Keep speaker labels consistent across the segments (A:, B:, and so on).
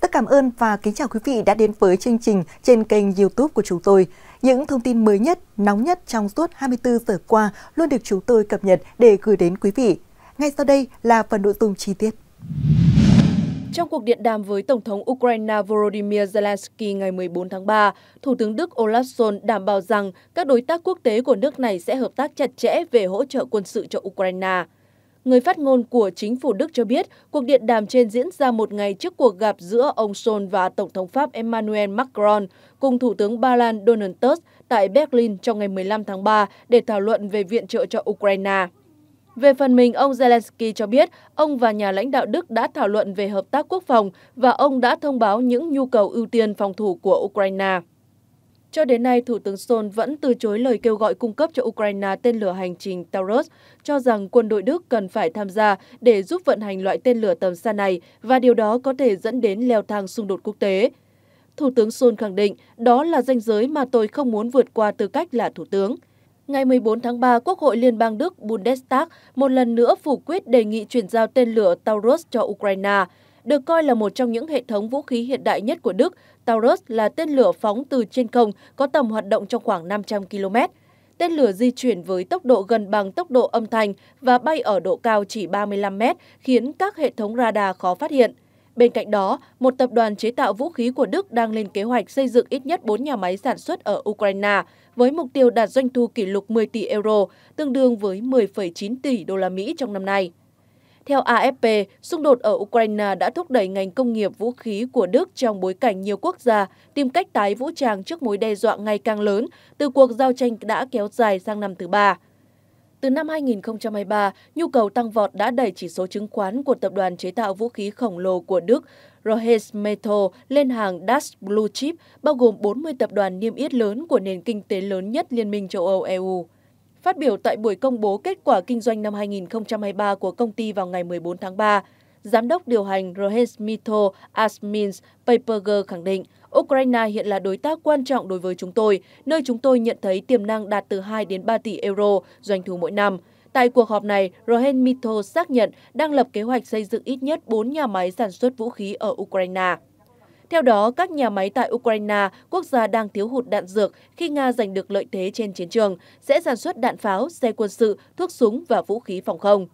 A: tất cảm ơn và kính chào quý vị đã đến với chương trình trên kênh YouTube của chúng tôi. Những thông tin mới nhất, nóng nhất trong suốt 24 giờ qua luôn được chúng tôi cập nhật để gửi đến quý vị. Ngay sau đây là phần nội dung chi tiết. Trong cuộc điện đàm với Tổng thống Ukraine Volodymyr Zelensky ngày 14 tháng 3, Thủ tướng Đức Olaf Scholz đảm bảo rằng các đối tác quốc tế của nước này sẽ hợp tác chặt chẽ về hỗ trợ quân sự cho Ukraine. Người phát ngôn của chính phủ Đức cho biết cuộc điện đàm trên diễn ra một ngày trước cuộc gặp giữa ông Scholz và Tổng thống Pháp Emmanuel Macron cùng Thủ tướng Ba Lan Donald Tusk tại Berlin trong ngày 15 tháng 3 để thảo luận về viện trợ cho Ukraine. Về phần mình, ông Zelensky cho biết ông và nhà lãnh đạo Đức đã thảo luận về hợp tác quốc phòng và ông đã thông báo những nhu cầu ưu tiên phòng thủ của Ukraine. Cho đến nay, Thủ tướng Sol vẫn từ chối lời kêu gọi cung cấp cho Ukraine tên lửa hành trình Taurus, cho rằng quân đội Đức cần phải tham gia để giúp vận hành loại tên lửa tầm xa này và điều đó có thể dẫn đến leo thang xung đột quốc tế. Thủ tướng Sol khẳng định đó là ranh giới mà tôi không muốn vượt qua tư cách là Thủ tướng. Ngày 14 tháng 3, Quốc hội Liên bang Đức Bundestag một lần nữa phủ quyết đề nghị chuyển giao tên lửa Taurus cho Ukraine. Được coi là một trong những hệ thống vũ khí hiện đại nhất của Đức, Taurus là tên lửa phóng từ trên không có tầm hoạt động trong khoảng 500 km. Tên lửa di chuyển với tốc độ gần bằng tốc độ âm thanh và bay ở độ cao chỉ 35 m, khiến các hệ thống radar khó phát hiện. Bên cạnh đó, một tập đoàn chế tạo vũ khí của Đức đang lên kế hoạch xây dựng ít nhất 4 nhà máy sản xuất ở Ukraine với mục tiêu đạt doanh thu kỷ lục 10 tỷ euro, tương đương với 10,9 tỷ đô la Mỹ trong năm nay. Theo AFP, xung đột ở Ukraine đã thúc đẩy ngành công nghiệp vũ khí của Đức trong bối cảnh nhiều quốc gia tìm cách tái vũ trang trước mối đe dọa ngày càng lớn từ cuộc giao tranh đã kéo dài sang năm thứ ba. Từ năm 2023, nhu cầu tăng vọt đã đẩy chỉ số chứng khoán của tập đoàn chế tạo vũ khí khổng lồ của Đức Rohes Metal lên hàng DAX Blue Chip, bao gồm 40 tập đoàn niêm yết lớn của nền kinh tế lớn nhất Liên minh châu Âu EU. Phát biểu tại buổi công bố kết quả kinh doanh năm 2023 của công ty vào ngày 14 tháng 3, Giám đốc điều hành Rohesmito Asmins Paperger khẳng định, Ukraine hiện là đối tác quan trọng đối với chúng tôi, nơi chúng tôi nhận thấy tiềm năng đạt từ 2 đến 3 tỷ euro doanh thu mỗi năm. Tại cuộc họp này, Rohesmito xác nhận đang lập kế hoạch xây dựng ít nhất 4 nhà máy sản xuất vũ khí ở Ukraine. Theo đó, các nhà máy tại Ukraine, quốc gia đang thiếu hụt đạn dược khi Nga giành được lợi thế trên chiến trường, sẽ sản xuất đạn pháo, xe quân sự, thuốc súng và vũ khí phòng không.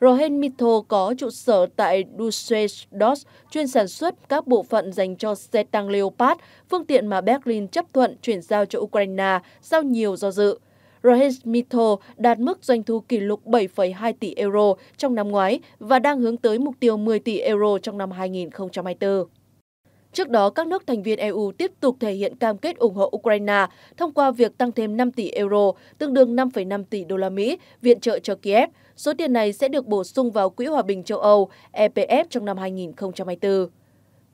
A: Rohen Mitho có trụ sở tại Dusseldorf, chuyên sản xuất các bộ phận dành cho xe tăng Leopard, phương tiện mà Berlin chấp thuận chuyển giao cho Ukraine sau nhiều do dự. Rohen Mitho đạt mức doanh thu kỷ lục 7,2 tỷ euro trong năm ngoái và đang hướng tới mục tiêu 10 tỷ euro trong năm 2024. Trước đó, các nước thành viên EU tiếp tục thể hiện cam kết ủng hộ Ukraine thông qua việc tăng thêm 5 tỷ euro, tương đương 5,5 tỷ đô la Mỹ, viện trợ cho Kiev. Số tiền này sẽ được bổ sung vào Quỹ Hòa bình châu Âu EPF trong năm 2024.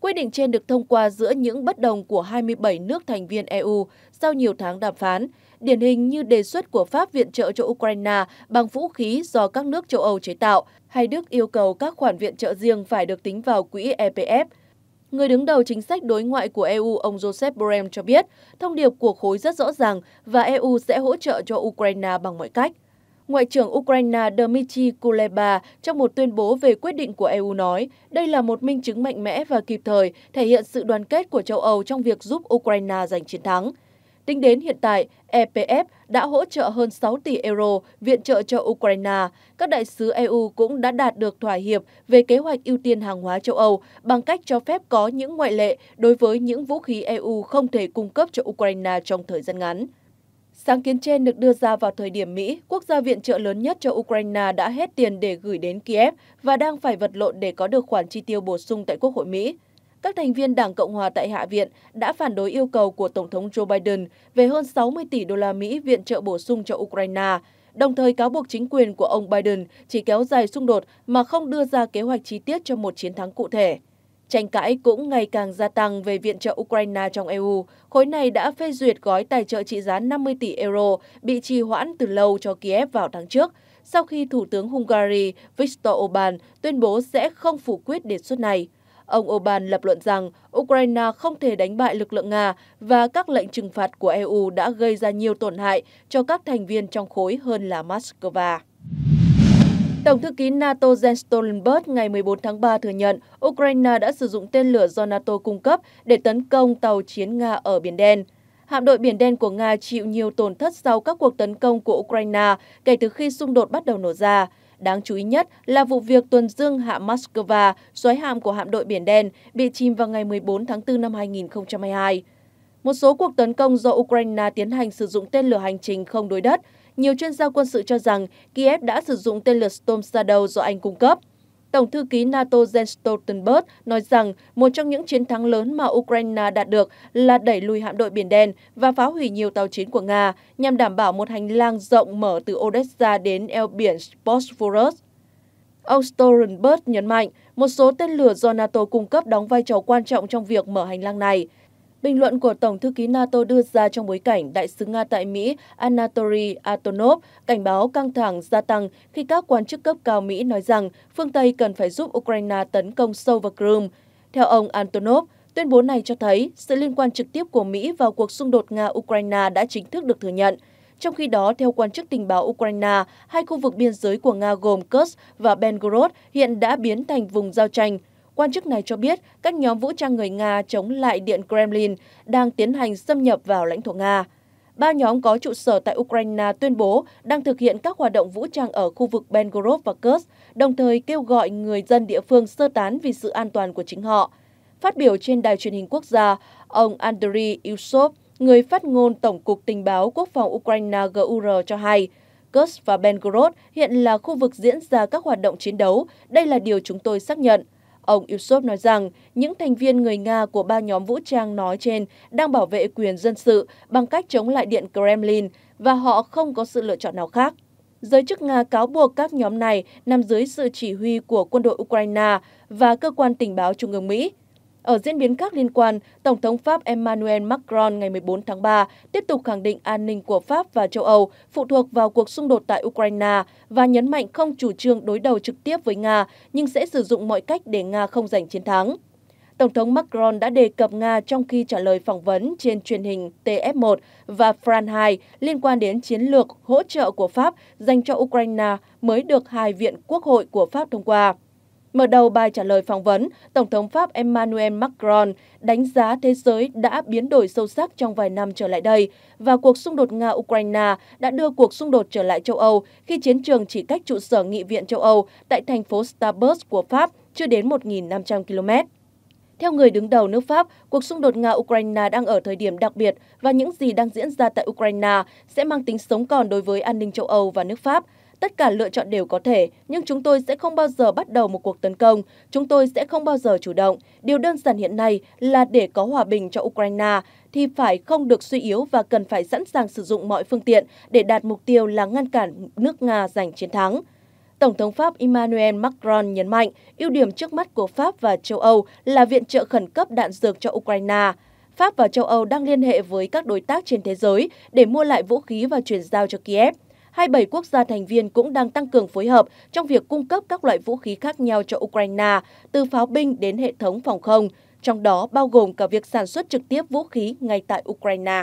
A: Quyết định trên được thông qua giữa những bất đồng của 27 nước thành viên EU sau nhiều tháng đàm phán, điển hình như đề xuất của Pháp viện trợ cho Ukraine bằng vũ khí do các nước châu Âu chế tạo, hay Đức yêu cầu các khoản viện trợ riêng phải được tính vào quỹ EPF – người đứng đầu chính sách đối ngoại của EU ông Joseph Borrell cho biết thông điệp của khối rất rõ ràng và EU sẽ hỗ trợ cho Ukraine bằng mọi cách. Ngoại trưởng Ukraine Dmitry Kuleba trong một tuyên bố về quyết định của EU nói, đây là một minh chứng mạnh mẽ và kịp thời thể hiện sự đoàn kết của châu Âu trong việc giúp Ukraine giành chiến thắng. Tính đến hiện tại, EPF đã hỗ trợ hơn 6 tỷ euro viện trợ cho Ukraine. Các đại sứ EU cũng đã đạt được thỏa hiệp về kế hoạch ưu tiên hàng hóa châu Âu bằng cách cho phép có những ngoại lệ đối với những vũ khí EU không thể cung cấp cho Ukraine trong thời gian ngắn. Sáng kiến trên được đưa ra vào thời điểm Mỹ, quốc gia viện trợ lớn nhất cho Ukraine đã hết tiền để gửi đến Kiev và đang phải vật lộn để có được khoản chi tiêu bổ sung tại Quốc hội Mỹ các thành viên Đảng Cộng hòa tại Hạ viện đã phản đối yêu cầu của Tổng thống Joe Biden về hơn 60 tỷ đô la Mỹ viện trợ bổ sung cho Ukraine, đồng thời cáo buộc chính quyền của ông Biden chỉ kéo dài xung đột mà không đưa ra kế hoạch chi tiết cho một chiến thắng cụ thể. Tranh cãi cũng ngày càng gia tăng về viện trợ Ukraine trong EU. Khối này đã phê duyệt gói tài trợ trị giá 50 tỷ euro bị trì hoãn từ lâu cho Kiev vào tháng trước, sau khi Thủ tướng Hungary Viktor Orbán tuyên bố sẽ không phủ quyết đề xuất này ông orbán lập luận rằng ukraine không thể đánh bại lực lượng nga và các lệnh trừng phạt của eu đã gây ra nhiều tổn hại cho các thành viên trong khối hơn là moscow Tổng thư ký NATO Jens Stoltenberg ngày 14 tháng 3 thừa nhận Ukraine đã sử dụng tên lửa do NATO cung cấp để tấn công tàu chiến Nga ở Biển Đen. Hạm đội Biển Đen của Nga chịu nhiều tổn thất sau các cuộc tấn công của Ukraine kể từ khi xung đột bắt đầu nổ ra. Đáng chú ý nhất là vụ việc tuần dương hạm Moscow, xoáy hạm của hạm đội Biển Đen, bị chìm vào ngày 14 tháng 4 năm 2022. Một số cuộc tấn công do Ukraine tiến hành sử dụng tên lửa hành trình không đối đất, nhiều chuyên gia quân sự cho rằng Kiev đã sử dụng tên lửa Storm Shadow do Anh cung cấp. Tổng thư ký NATO Jens Stoltenberg nói rằng một trong những chiến thắng lớn mà Ukraine đạt được là đẩy lùi hạm đội Biển Đen và phá hủy nhiều tàu chiến của Nga nhằm đảm bảo một hành lang rộng mở từ Odessa đến eo biển Bosphorus. Ông Stoltenberg nhấn mạnh, một số tên lửa do NATO cung cấp đóng vai trò quan trọng trong việc mở hành lang này – Bình luận của Tổng thư ký NATO đưa ra trong bối cảnh đại sứ Nga tại Mỹ Anatoly Antonov cảnh báo căng thẳng gia tăng khi các quan chức cấp cao Mỹ nói rằng phương Tây cần phải giúp Ukraine tấn công sâu vào Crimea. Theo ông Antonov, tuyên bố này cho thấy sự liên quan trực tiếp của Mỹ vào cuộc xung đột Nga-Ukraine đã chính thức được thừa nhận. Trong khi đó, theo quan chức tình báo Ukraine, hai khu vực biên giới của Nga gồm Kursk và Belgorod hiện đã biến thành vùng giao tranh – Quan chức này cho biết các nhóm vũ trang người Nga chống lại Điện Kremlin đang tiến hành xâm nhập vào lãnh thổ Nga. Ba nhóm có trụ sở tại Ukraine tuyên bố đang thực hiện các hoạt động vũ trang ở khu vực Belgorod và Kursk, đồng thời kêu gọi người dân địa phương sơ tán vì sự an toàn của chính họ. Phát biểu trên đài truyền hình quốc gia, ông Andriy Yusov, người phát ngôn Tổng cục Tình báo Quốc phòng Ukraine GUR cho hay, Kursk và Belgorod hiện là khu vực diễn ra các hoạt động chiến đấu, đây là điều chúng tôi xác nhận. Ông Yusuf nói rằng những thành viên người Nga của ba nhóm vũ trang nói trên đang bảo vệ quyền dân sự bằng cách chống lại Điện Kremlin và họ không có sự lựa chọn nào khác. Giới chức Nga cáo buộc các nhóm này nằm dưới sự chỉ huy của quân đội Ukraine và cơ quan tình báo Trung ương Mỹ. Ở diễn biến khác liên quan, Tổng thống Pháp Emmanuel Macron ngày 14 tháng 3 tiếp tục khẳng định an ninh của Pháp và châu Âu phụ thuộc vào cuộc xung đột tại Ukraine và nhấn mạnh không chủ trương đối đầu trực tiếp với Nga nhưng sẽ sử dụng mọi cách để Nga không giành chiến thắng. Tổng thống Macron đã đề cập Nga trong khi trả lời phỏng vấn trên truyền hình TF1 và France 2 liên quan đến chiến lược hỗ trợ của Pháp dành cho Ukraine mới được hai viện quốc hội của Pháp thông qua. Mở đầu bài trả lời phỏng vấn, Tổng thống Pháp Emmanuel Macron đánh giá thế giới đã biến đổi sâu sắc trong vài năm trở lại đây và cuộc xung đột Nga-Ukraine đã đưa cuộc xung đột trở lại châu Âu khi chiến trường chỉ cách trụ sở Nghị viện châu Âu tại thành phố Starburst của Pháp chưa đến 1.500 km. Theo người đứng đầu nước Pháp, cuộc xung đột Nga-Ukraine đang ở thời điểm đặc biệt và những gì đang diễn ra tại Ukraine sẽ mang tính sống còn đối với an ninh châu Âu và nước Pháp. Tất cả lựa chọn đều có thể, nhưng chúng tôi sẽ không bao giờ bắt đầu một cuộc tấn công, chúng tôi sẽ không bao giờ chủ động. Điều đơn giản hiện nay là để có hòa bình cho Ukraine thì phải không được suy yếu và cần phải sẵn sàng sử dụng mọi phương tiện để đạt mục tiêu là ngăn cản nước Nga giành chiến thắng. Tổng thống Pháp Emmanuel Macron nhấn mạnh, ưu điểm trước mắt của Pháp và châu Âu là viện trợ khẩn cấp đạn dược cho Ukraine. Pháp và châu Âu đang liên hệ với các đối tác trên thế giới để mua lại vũ khí và chuyển giao cho Kiev. 27 quốc gia thành viên cũng đang tăng cường phối hợp trong việc cung cấp các loại vũ khí khác nhau cho Ukraine, từ pháo binh đến hệ thống phòng không, trong đó bao gồm cả việc sản xuất trực tiếp vũ khí ngay tại Ukraine.